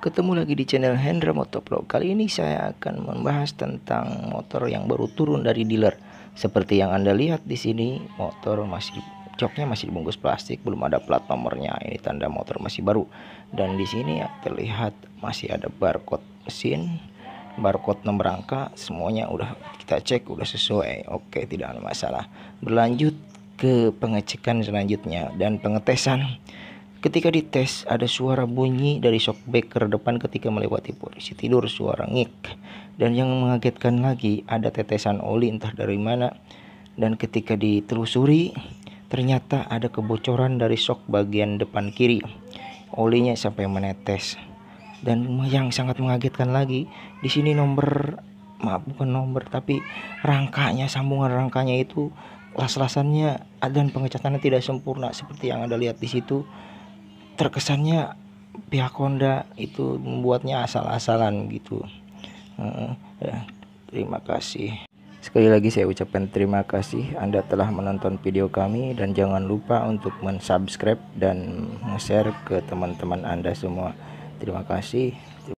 Ketemu lagi di channel Hendra Motovlog. Kali ini saya akan membahas tentang motor yang baru turun dari dealer. Seperti yang Anda lihat di sini, motor masih coknya masih dibungkus plastik, belum ada plat nomornya. Ini tanda motor masih baru. Dan di sini ya, terlihat masih ada barcode mesin, barcode nomor rangka, semuanya udah kita cek udah sesuai. Oke, tidak ada masalah. Berlanjut ke pengecekan selanjutnya dan pengetesan Ketika dites, ada suara bunyi dari shockbreaker depan ketika melewati polisi tidur, suara ngik. Dan yang mengagetkan lagi, ada tetesan oli entah dari mana. Dan ketika ditelusuri, ternyata ada kebocoran dari shock bagian depan kiri. Olinya sampai menetes. Dan yang sangat mengagetkan lagi, di sini nomor maaf bukan nomor tapi rangkanya sambungan rangkanya itu las-lasannya dan pengecatannya tidak sempurna seperti yang Anda lihat di situ terkesannya pihak Honda itu membuatnya asal-asalan gitu ya, terima kasih sekali lagi saya ucapkan terima kasih Anda telah menonton video kami dan jangan lupa untuk mensubscribe dan share ke teman-teman Anda semua terima kasih